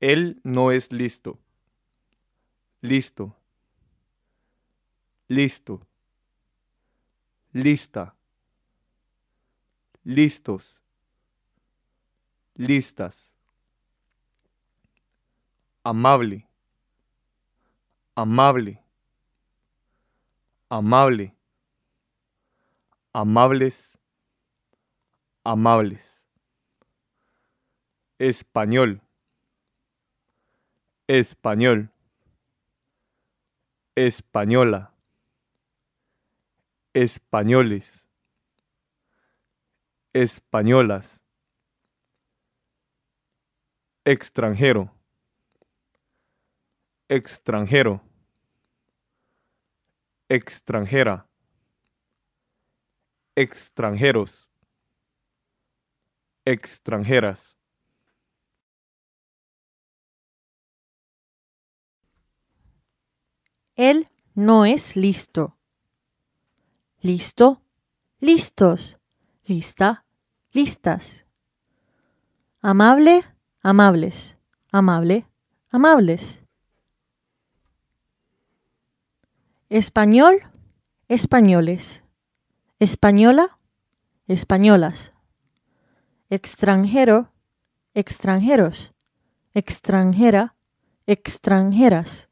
Él no es listo. Listo. Listo. Lista. Listos. Listas. Amable. Amable. Amable. Amables. Amables español, español, española, españoles, españolas, extranjero, extranjero, extranjera, extranjeros, extranjeras. Él no es listo. Listo, listos, lista, listas. Amable, amables, amable, amables. Español, españoles. Española, españolas. Extranjero, extranjeros. Extranjera, extranjeras.